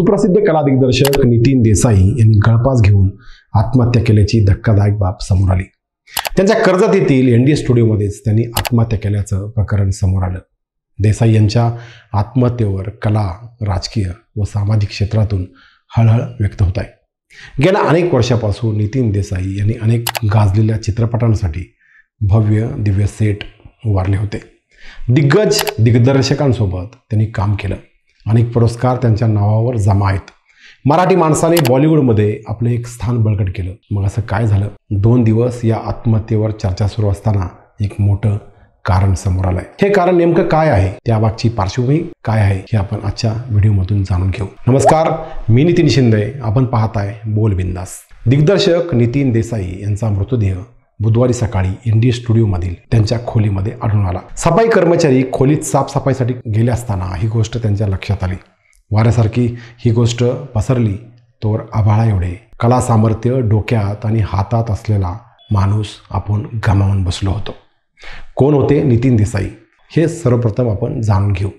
सुप्रसिद्ध कला दिग्दर्शक नितीन देसाई यांनी गळपास घेऊन आत्महत्या केल्याची धक्कादायक बाब समोर आली त्यांच्या कर्जत येथील डी स्टुडिओमध्येच त्यांनी आत्महत्या केल्याचं प्रकरण समोर आलं देसाई यांच्या आत्महत्येवर कला राजकीय व सामाजिक क्षेत्रातून हळहळ व्यक्त होत आहे गेल्या अनेक वर्षापासून नितीन देसाई यांनी अनेक गाजलेल्या चित्रपटांसाठी भव्य दिव्य सेट उभारले होते दिग्गज दिग्दर्शकांसोबत त्यांनी काम केलं अनेक पुरस्कार त्यांच्या नावावर जमा आहेत मराठी माणसाने बॉलिवूडमध्ये आपलं एक स्थान बळकट केलं मग असं काय झालं दोन दिवस या आत्महत्येवर चर्चा सुरू असताना एक मोठं कारण समोर आलंय हे कारण नेमकं काय आहे त्याबाबतची पार्श्वभूमी काय आहे हे आपण आजच्या व्हिडिओमधून जाणून घेऊ नमस्कार मी नितीन शिंदे आपण पाहताय बोल बिंदास दिग्दर्शक नितीन देसाई यांचा मृतदेह बुधवारी सकाळी स्टुडिओ स्टुडिओमधील त्यांच्या खोलीमध्ये आढळून आला सफाई कर्मचारी खोलीत साफसफाईसाठी गेले असताना ही गोष्ट त्यांच्या लक्षात आली वाऱ्यासारखी ही गोष्ट पसरली तोर आभाळा एवढे कला सामर्थ्य डोक्यात आणि हातात असलेला माणूस आपण गमावून बसलो होतो कोण होते नितीन देसाई हे सर्वप्रथम आपण जाणून घेऊ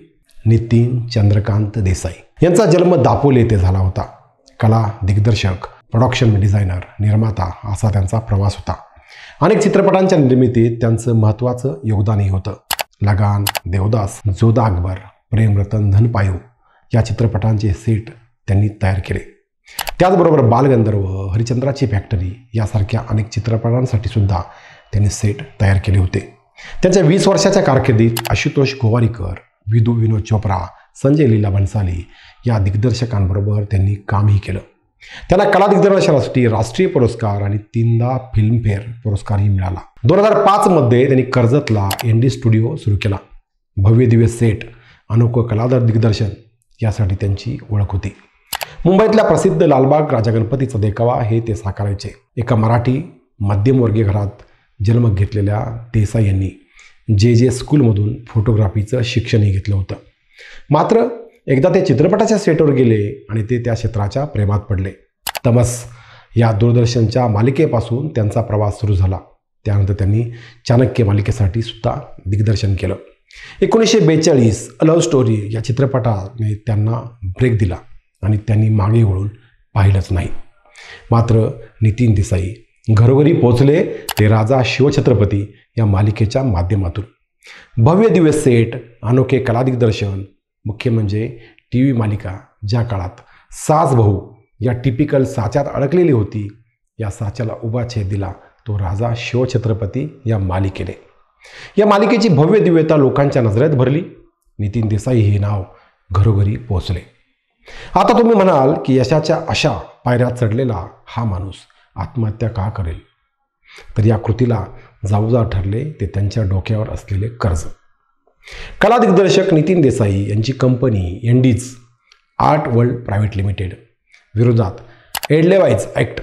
नितीन चंद्रकांत देसाई यांचा जन्म दापोली येथे झाला होता कला दिग्दर्शक प्रोडक्शन डिझायनर निर्माता असा त्यांचा प्रवास होता अनेक चित्रपटांच्या निर्मितीत त्यांचं महत्त्वाचं योगदानही होतं लगान देवदास जोदा अकबर प्रेमरतन धनपायू या चित्रपटांचे सेट त्यांनी तयार केले त्याचबरोबर बालगंधर्व हरिचंद्राची फॅक्टरी यासारख्या अनेक चित्रपटांसाठी सुद्धा त्यांनी सेट तयार केले होते त्यांच्या वीस वर्षाच्या कारकिर्दीत आशुतोष गोवारीकर विदू विनोद चोप्रा संजय लीला भन्साली या दिग्दर्शकांबरोबर त्यांनी कामही केलं त्याला कला दिग्दर्शनासाठी राष्ट्रीय पुरस्कार आणि तीनदा फिल्मफेअर पुरस्कारही मिळाला दोन हजार पाचमध्ये त्यांनी कर्जतला एन डी स्टुडिओ सुरू केला भव्य दिव्य सेट अनोखं कलादार दिग्दर्शन यासाठी त्यांची ओळख होती मुंबईतल्या प्रसिद्ध लालबाग राजा गणपतीचा देखावा हे ते साकारायचे एका मराठी मध्यमवर्गीय घरात जन्म घेतलेल्या देसाई यांनी जे जे स्कूलमधून फोटोग्राफीचं शिक्षणही घेतलं होतं मात्र एकदा ते चित्रपटाच्या सेटवर गेले आणि ते त्या क्षेत्राच्या प्रेमात पडले तमस या दूरदर्शनच्या मालिकेपासून त्यांचा प्रवास सुरू झाला त्यानंतर त्यांनी चाणक्य मालिकेसाठी सुद्धा दिग्दर्शन केलं एकोणीसशे बेचाळीस लव्ह स्टोरी या चित्रपटाने त्यांना ब्रेक दिला आणि त्यांनी मागे वळून पाहिलंच नाही मात्र नितीन देसाई घरोघरी पोचले ते राजा शिवछत्रपती या मालिकेच्या माध्यमातून भव्य दिव्य सेट अनोखे कला दिग्दर्शन मुख्य म्हणजे टी व्ही मालिका ज्या काळात सास या टिपिकल साच्यात अडकलेली होती या साच्याला उभा छेद दिला तो राजा शिवछत्रपती या मालिकेने या मालिकेची भव्य दिव्यता लोकांच्या नजरेत भरली नितीन देसाई हे नाव घरोघरी पोहोचले आता तुम्ही म्हणाल की यशाच्या अशा पायऱ्यात चढलेला हा माणूस आत्महत्या का करेल तर या कृतीला जाऊजा ठरले ते त्यांच्या डोक्यावर असलेले कर्ज कला दिग्दर्शक नितीन देसाई यांची company ND's art world private limited विरोधात एडलेवाईज ॲक्ट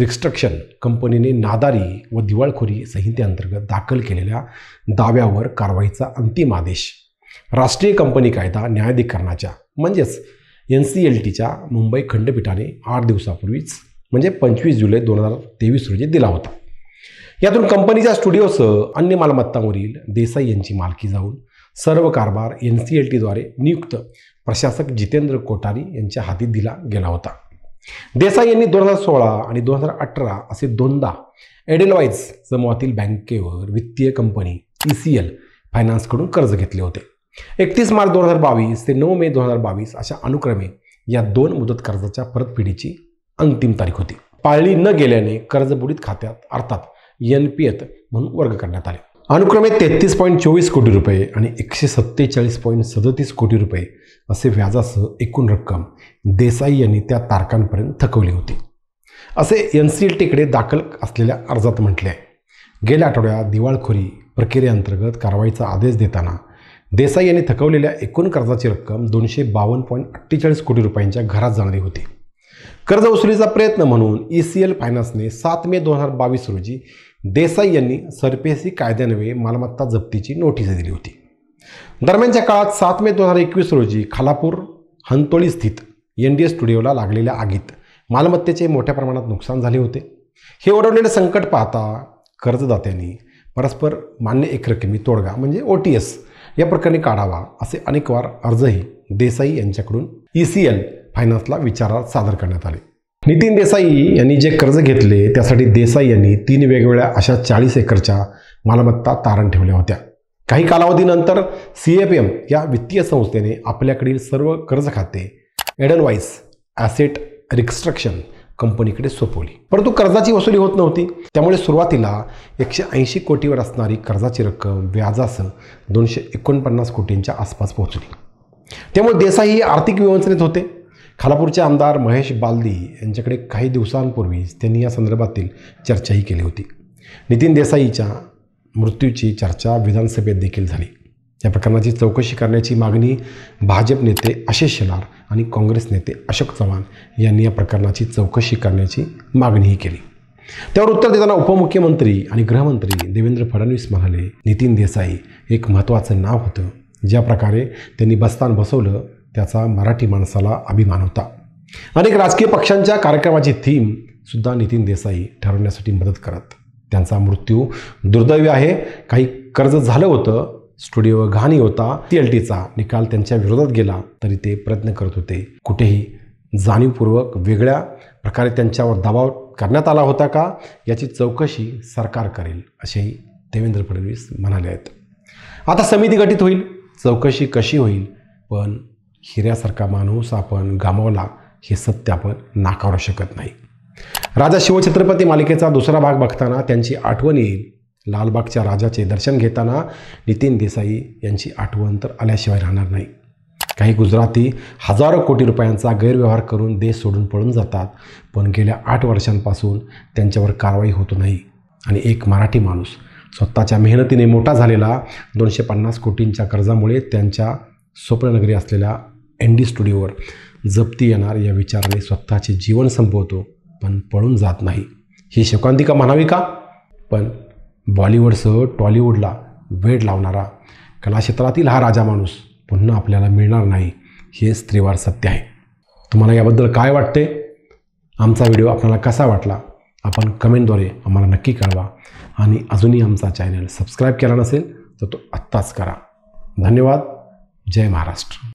रिस्ट्रक्शन कंपनीने नादारी व दिवाळखोरी संहितेअंतर्गत दाखल केलेल्या दाव्यावर कारवाईचा अंतिम आदेश राष्ट्रीय कंपनी कायदा न्यायाधिकरणाच्या म्हणजेच एन सी एल टीच्या मुंबई खंडपीठाने आठ दिवसापूर्वीच म्हणजे पंचवीस जुलै दोन हजार तेवीस रोजी दिला होता यातून कंपनीच्या स्टुडिओसह अन्य मालमत्तांवरील देसाई यांची मालकी जाऊन सर्व कारभार एन सी एल टीद्वारे नियुक्त प्रशासक जितेंद्र कोठारी यांच्या हाती दिला गेला होता देसाई यांनी दोन हजार सोळा आणि दोन हजार अठरा असे दोनदा एडेलवाईज समूहातील बँकेवर वित्तीय कंपनी ई सी एल फायनान्सकडून कर्ज घेतले होते एकतीस मार्च दोन हजार बावीस ते नऊ मे दोन हजार बावीस अशा अनुक्रमे या दोन मुदत कर्जाच्या परतफेडीची अंतिम तारीख होती पाळली न गेल्याने कर्जबुडीत खात्यात अर्थात एन पी एत म्हणून वर्ग करण्यात आले अनुक्रमे तेहतीस पॉईंट चोवीस कोटी रुपये आणि एकशे सत्तेचाळीस पॉईंट सदतीस कोटी रुपये असे व्याजासह एकूण रक्कम देसाई यांनी त्या तारखांपर्यंत थकवली होती असे एन सी एल टीकडे दाखल असलेल्या अर्जात म्हटले आहे गेल्या आठवड्यात दिवाळखोरी प्रक्रियेअंतर्गत कारवाईचा आदेश देताना देसाई यांनी थकवलेल्या एकूण कर्जाची रक्कम दोनशे बावन्न पॉईंट अठ्ठेचाळीस कोटी रुपयांच्या घरात जाणारी होती कर्ज वसुलीचा प्रयत्न म्हणून ई सी एल फायनान्सने सात मे दोन हजार बावीस रोजी देसाई यांनी सरपेसी कायद्यान्वये मालमत्ता जप्तीची नोटीस दिली होती दरम्यानच्या काळात सात मे दोन हजार एकवीस रोजी खालापूर हंतोळी स्थित एन डी ए स्टुडिओला लागलेल्या आगीत मालमत्तेचे मोठ्या प्रमाणात नुकसान झाले होते हे ओढवलेले संकट पाहता कर्जदात्यांनी परस्पर मान्य एकरकमी तोडगा म्हणजे ओ टी एस या प्रकरणी काढावा असे अनेकवार अर्जही देसाई यांच्याकडून ई सी एल फायनान्सला विचारात सादर करण्यात आले नितीन देसाई यांनी जे कर्ज घेतले त्यासाठी देसाई यांनी तीन वेगवेगळ्या अशा चाळीस एकरच्या मालमत्ता तारण ठेवल्या होत्या काही कालावधीनंतर सी एफ एम या वित्तीय संस्थेने आपल्याकडील सर्व कर्ज खाते एडलवाईस ॲसेट रिक्स्ट्रक्शन कंपनीकडे सोपवली परंतु कर्जाची वसुली होत नव्हती त्यामुळे सुरुवातीला एकशे ऐंशी कोटीवर असणारी कर्जाची रक्कम व्याजासह दोनशे एकोणपन्नास कोटींच्या आसपास पोहोचली त्यामुळे देसाई आर्थिक विवंचनेत होते खालापूरचे आमदार महेश बालदी यांच्याकडे काही दिवसांपूर्वीच त्यांनी या संदर्भातील चर्चाही केली होती नितीन देसाईच्या मृत्यूची चर्चा विधानसभेत देखील झाली या प्रकरणाची चौकशी करण्याची मागणी भाजप नेते आशिष शेलार आणि काँग्रेस नेते अशोक चव्हाण यांनी या प्रकरणाची चौकशी करण्याची मागणीही केली त्यावर उत्तर देताना उपमुख्यमंत्री आणि गृहमंत्री देवेंद्र फडणवीस म्हणाले नितीन देसाई एक महत्त्वाचं नाव होतं ज्या प्रकारे त्यांनी बस्तान बसवलं त्याचा मराठी माणसाला अभिमान होता अनेक राजकीय पक्षांच्या कार्यक्रमाची थीम सुद्धा नितीन देसाई ठरवण्यासाठी मदत करत त्यांचा मृत्यू दुर्दैवी आहे काही कर्ज झालं होतं स्टुडिओ घाणी होता टी एल टीचा निकाल त्यांच्या विरोधात गेला तरी ते प्रयत्न करत होते कुठेही जाणीवपूर्वक वेगळ्या प्रकारे त्यांच्यावर दबाव करण्यात आला होता का याची चौकशी सरकार करेल असेही देवेंद्र फडणवीस म्हणाले आहेत आता समिती गठीत होईल चौकशी कशी होईल पण हिऱ्यासारखा माणूस आपण गमावला हे सत्य आपण नाकारू शकत नाही राजा शिवछत्रपती मालिकेचा दुसरा भाग बघताना त्यांची आठवण येईल लालबागच्या राजाचे दर्शन घेताना नितीन देसाई यांची आठवण तर आल्याशिवाय राहणार नाही काही गुजराती हजारो कोटी रुपयांचा गैरव्यवहार करून देश सोडून पळून जातात पण गेल्या आठ वर्षांपासून त्यांच्यावर कारवाई होत नाही आणि एक मराठी माणूस स्वतःच्या मेहनतीने मोठा झालेला दोनशे पन्नास कोटींच्या कर्जामुळे त्यांच्या स्वप्ननगरी असलेल्या एन डी स्टुडिओवर जप्ती येणार या विचाराने स्वतःचे जीवन संपवतो पण पळून जात नाही ही शोकांतिका म्हणावी का पण बॉलिवूडसह टॉलिवूडला वेड लावणारा कलाक्षेत्रातील हा राजा माणूस पुन्हा आपल्याला मिळणार नाही हे स्त्रीवार सत्य आहे तुम्हाला याबद्दल काय वाटते आमचा व्हिडिओ आपल्याला कसा वाटला आपण कमेंटद्वारे आम्हाला नक्की कळवा आणि अजूनही आमचा चॅनल सबस्क्राईब केला नसेल तर तो आत्ताच करा धन्यवाद जय महाराष्ट्र